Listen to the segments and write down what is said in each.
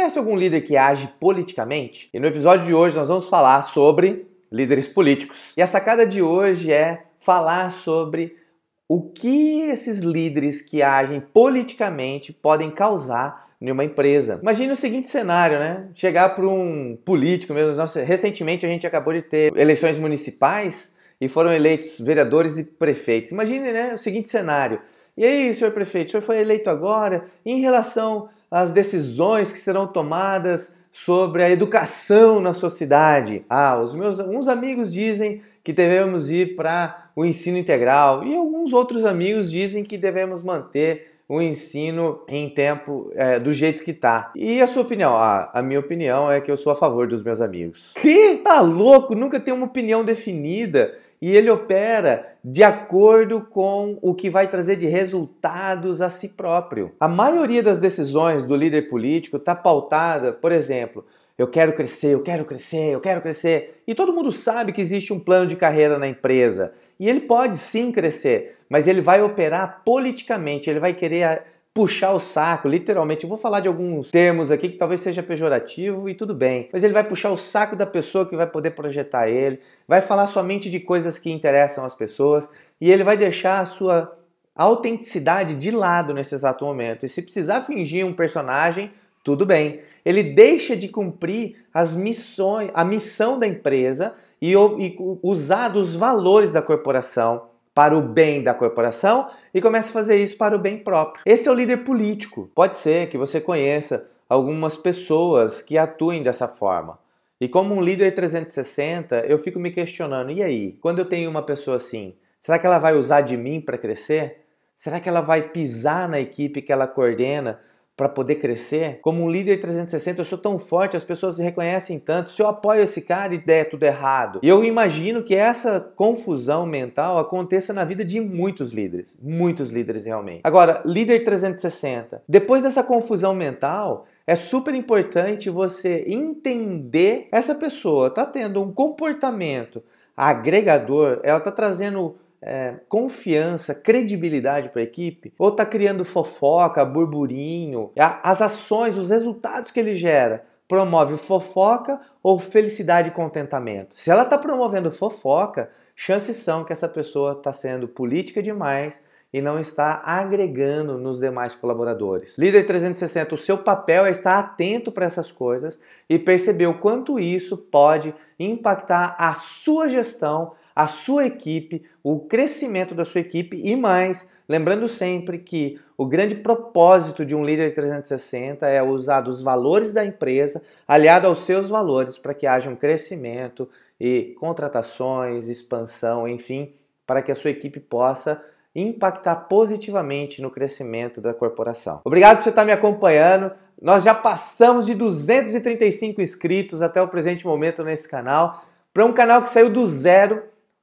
Conhece algum líder que age politicamente? E no episódio de hoje nós vamos falar sobre líderes políticos. E a sacada de hoje é falar sobre o que esses líderes que agem politicamente podem causar em uma empresa. Imagine o seguinte cenário, né? Chegar para um político mesmo. Nossa, recentemente a gente acabou de ter eleições municipais e foram eleitos vereadores e prefeitos. Imagine né, o seguinte cenário. E aí, senhor prefeito, o senhor foi eleito agora, em relação as decisões que serão tomadas sobre a educação na sociedade. Ah, os meus uns amigos dizem que devemos ir para o ensino integral e alguns outros amigos dizem que devemos manter o ensino em tempo é, do jeito que tá. E a sua opinião? Ah, a minha opinião é que eu sou a favor dos meus amigos. Que? Tá louco? Nunca tem uma opinião definida e ele opera de acordo com o que vai trazer de resultados a si próprio. A maioria das decisões do líder político está pautada, por exemplo, eu quero crescer, eu quero crescer, eu quero crescer. E todo mundo sabe que existe um plano de carreira na empresa. E ele pode sim crescer, mas ele vai operar politicamente, ele vai querer ah, puxar o saco, literalmente. Eu vou falar de alguns termos aqui que talvez seja pejorativo e tudo bem, mas ele vai puxar o saco da pessoa que vai poder projetar ele, vai falar somente de coisas que interessam as pessoas e ele vai deixar a sua autenticidade de lado nesse exato momento. E se precisar fingir um personagem, tudo bem. Ele deixa de cumprir as missões, a missão da empresa e, e usar os valores da corporação para o bem da corporação e começa a fazer isso para o bem próprio. Esse é o líder político. Pode ser que você conheça algumas pessoas que atuem dessa forma. E como um líder 360, eu fico me questionando: e aí? Quando eu tenho uma pessoa assim, será que ela vai usar de mim para crescer? Será que ela vai pisar na equipe que ela coordena para poder crescer, como um líder 360, eu sou tão forte, as pessoas me reconhecem tanto. Se eu apoio esse cara e der tudo errado. E eu imagino que essa confusão mental aconteça na vida de muitos líderes, muitos líderes realmente. Agora, líder 360. Depois dessa confusão mental, é super importante você entender essa pessoa está tendo um comportamento agregador, ela está trazendo é, confiança, credibilidade para a equipe, ou está criando fofoca, burburinho, as ações, os resultados que ele gera promove fofoca ou felicidade e contentamento. Se ela está promovendo fofoca, chances são que essa pessoa está sendo política demais e não está agregando nos demais colaboradores. Líder 360, o seu papel é estar atento para essas coisas e perceber o quanto isso pode impactar a sua gestão a sua equipe, o crescimento da sua equipe e mais, lembrando sempre que o grande propósito de um líder 360 é usar os valores da empresa aliado aos seus valores para que haja um crescimento e contratações, expansão, enfim, para que a sua equipe possa impactar positivamente no crescimento da corporação. Obrigado por você estar me acompanhando. Nós já passamos de 235 inscritos até o presente momento nesse canal, para um canal que saiu do zero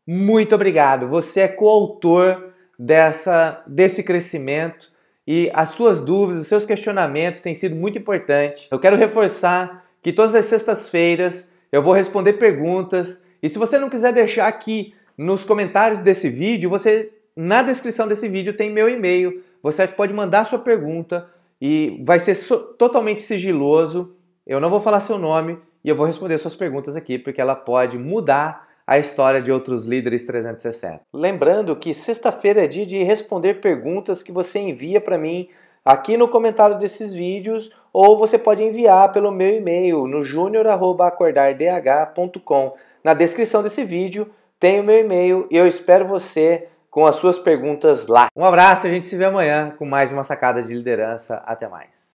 muito obrigado. Você é coautor dessa desse crescimento e as suas dúvidas, os seus questionamentos têm sido muito importantes. Eu quero reforçar que todas as sextas-feiras eu vou responder perguntas e se você não quiser deixar aqui nos comentários desse vídeo, você na descrição desse vídeo tem meu e-mail. Você pode mandar sua pergunta e vai ser so totalmente sigiloso. Eu não vou falar seu nome e eu vou responder suas perguntas aqui porque ela pode mudar a história de outros líderes 360. Lembrando que sexta-feira é dia de responder perguntas que você envia para mim aqui no comentário desses vídeos ou você pode enviar pelo meu e-mail no junior@acordardh.com. Na descrição desse vídeo tem o meu e-mail e eu espero você com as suas perguntas lá. Um abraço, a gente se vê amanhã com mais uma sacada de liderança. Até mais.